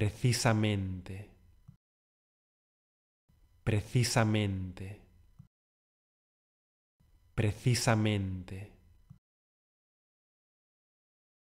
precisamente, precisamente, precisamente.